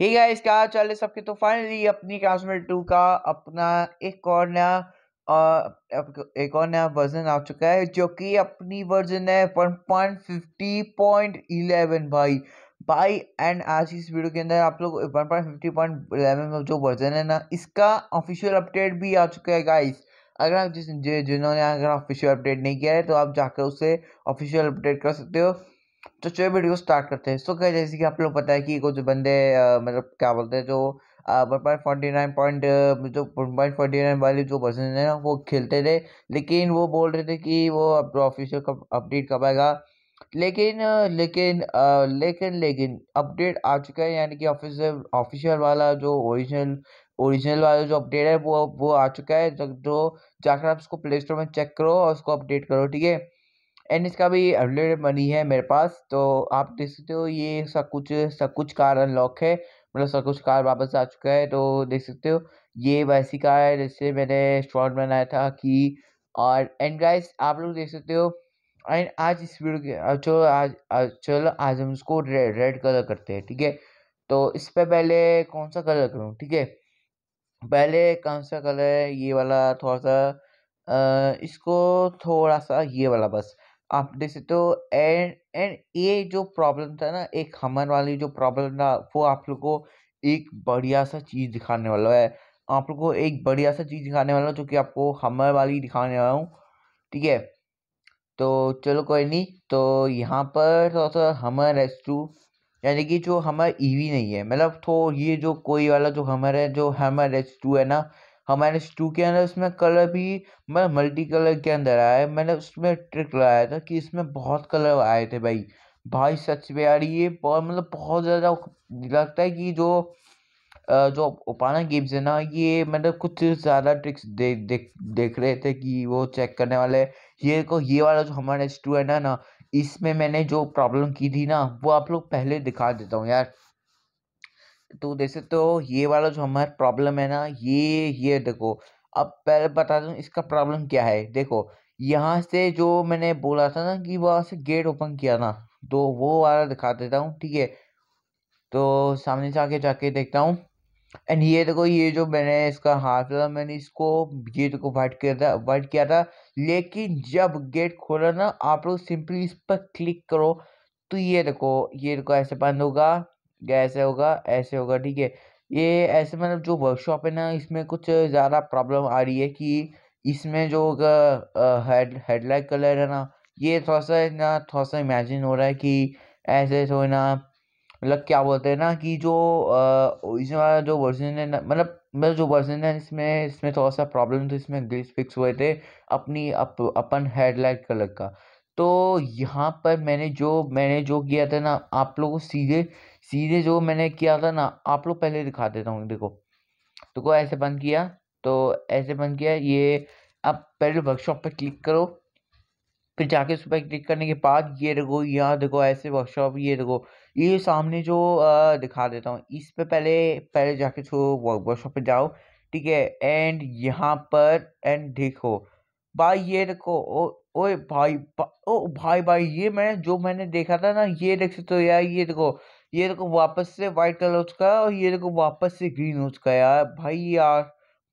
ही guys क्या चाल है सबके तो फाइनली अपनी क्लासमेट टू का अपना एक और नया और एक और नया वर्जन आ चुका है जो कि अपनी वर्जन है one point point fifty eleven भाई भाई एंड आज इस वीडियो के अंदर आप लोग वन पॉइंट फिफ्टी 1.50.11 का जो वर्जन है ना इसका ऑफिशियल अपडेट भी आ चुका है गाइस अगर आप जिस जिन्होंने अगर ऑफिशियल अपडेट नहीं किया है तो आप जाकर उसे ऑफिशियल अपडेट कर सकते हो तो चलिए वीडियो स्टार्ट करते हैं सो क्या जैसे कि आप लोग पता है कि कुछ बंदे मतलब क्या बोलते हैं जो one point forty nine point जो वन पॉइंट फोर्टी नाइन वाली जो पर्सन है ना वो खेलते थे लेकिन वो बोल रहे थे कि वो ऑफिशियल कब अपडेट कब आएगा लेकिन लेकिन लेकिन लेकिन अपडेट आ चुका है यानी कि ऑफिशियल ऑफिशियल वाला जो ओरिजिनल ओरिजिनल वाला जो अपडेट है वो वो आ चुका है जो जाकर आप उसको प्ले स्टोर में चेक करो और उसको अपडेट करो ठीक है एंड इसका भी अवेलेबल बनी है मेरे पास तो आप देख सकते हो ये सब कुछ सब कुछ कार अनलॉक है मतलब सब कुछ कार वापस आ चुका है तो देख सकते हो ये वैसी कार है जैसे मैंने स्टॉल बनाया था कि और एंड गाइस आप लोग देख सकते हो एंड आज इस वीडियो चलो आज, आज चलो आज हम इसको रेड कलर करते हैं ठीक है तो इस पर पहले कौन सा कलर करूँ ठीक है पहले कौन सा कलर है ये वाला थोड़ा सा आ, इसको थोड़ा सा ये वाला बस आप जैसे तो एंड एंड ये जो प्रॉब्लम था ना एक हमर वाली जो प्रॉब्लम था वो आप लोग को एक बढ़िया सा चीज़ दिखाने वाला है आप लोग को एक बढ़िया सा चीज़ दिखाने वाला हूँ जो कि आपको हमर वाली दिखाने वाला हूँ ठीक है तो चलो कोई नहीं तो यहाँ पर थोड़ा सा हमर एस टू यानी कि जो हमर ईवी e नहीं है मतलब तो ये जो कोई वाला जो हमर है जो हमर एस टू है ना हमारे हाँ, टू के अंदर उसमें कलर भी मैं मल्टी कलर के अंदर आया है मैंने उसमें ट्रिक लगाया था कि इसमें बहुत कलर आए थे भाई भाई सच में यार ये बहुत मतलब बहुत ज़्यादा लगता है कि जो जो उपाना गेम्स है ना ये मतलब कुछ ज़्यादा ट्रिक्स दे, देख देख रहे थे कि वो चेक करने वाले ये को ये वाला जो हमारा स्टूडेंट है ना इसमें मैंने जो प्रॉब्लम की थी ना वो आप लोग पहले दिखा देता हूँ यार तो जैसे तो ये वाला जो हमारा प्रॉब्लम है ना ये ये देखो अब पहले बता दूँ इसका प्रॉब्लम क्या है देखो यहाँ से जो मैंने बोला था ना कि वहाँ से गेट ओपन किया ना तो वो वाला दिखा देता हूँ ठीक है तो सामने से आके जाके देखता हूँ एंड ये देखो ये जो मैंने इसका हाथ था मैंने इसको ये देखो वाइट किया था वाइट किया था लेकिन जब गेट खोला ना आप लोग सिंपली इस पर क्लिक करो तो ये देखो ये देखो ऐसे बंद होगा ऐसे होगा ऐसे होगा ठीक है ये ऐसे मतलब जो वर्कशॉप है ना इसमें कुछ ज़्यादा प्रॉब्लम आ रही है कि इसमें जो हेड हेडलाइट कलर है ना ये थोड़ा सा ना थोड़ा सा इमेजिन हो रहा है कि ऐसे तो ना मतलब क्या बोलते हैं ना कि जो इसमें वाला जो वर्जन है ना मतलब मतलब जो वर्जन है इसमें इसमें थोड़ा सा प्रॉब्लम तो इसमें ग्रिल्स फिक्स हुए थे अपनी अप, अपन हेडलाइट कलर का तो यहाँ पर मैंने जो मैंने जो किया था ना आप लोगों को सीधे सीधे जो मैंने किया था ना आप लोग पहले दिखा देता हूँ देखो देखो तो ऐसे बंद किया तो ऐसे बंद किया ये आप पहले वर्कशॉप पर क्लिक करो फिर जाके उस पर क्लिक करने के बाद ये देखो यहाँ देखो ऐसे वर्कशॉप ये देखो ये सामने जो आ, दिखा देता हूँ इस पर पहले पहले जाके छो वर्कशॉप पर जाओ ठीक है एंड यहाँ पर एंड देखो भाई ये देखो ओ ओ भाई ओ भाई भाई ये मैं जो मैंने देखा था ना ये देख सकते हो यार ये देखो ये देखो वापस से वाइट कलर हो चुका है और ये देखो वापस से ग्रीन हो चुका है यार भाई यार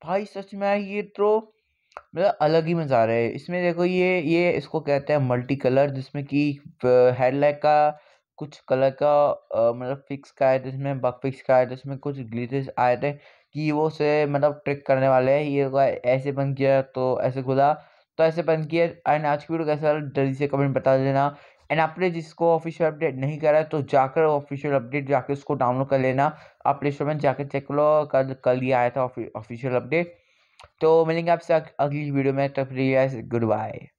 भाई सच में ये तो मतलब अलग ही मज़ा आ रहा है इसमें देखो ये ये इसको कहते हैं मल्टी कलर जिसमें कि हेडलाइट का कुछ कलर का मतलब फिक्स का है जिसमें बग फिक्स का है जिसमें कुछ ग्लिचेस आए थे कि वो से मतलब ट्रिक करने वाले हैं ये ऐसे बंद किया तो ऐसे खुला तो ऐसे बंद किया एंड आज की वीडियो कैसा जल्दी से कमेंट बता देना एंड आपने जिसको ऑफिशियल अपडेट नहीं करा है तो जाकर ऑफिशियल अपडेट जाकर उसको डाउनलोड कर लेना आप प्ले स्टोर में जाकर चेक लो कल कल ही आया था ऑफिशियल अपडेट तो मिलेंगे आपसे अगली वीडियो में तब गुड बाय